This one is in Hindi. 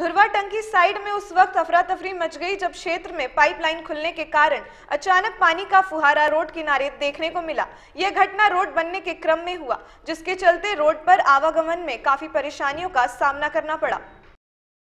धुरवा टंकी साइड में उस वक्त अफरा तफरी मच गई जब क्षेत्र में पाइपलाइन खुलने के कारण अचानक पानी का फुहारा रोड किनारे देखने को मिला यह घटना रोड बनने के क्रम में हुआ जिसके चलते रोड पर आवागमन में काफी परेशानियों का सामना करना पड़ा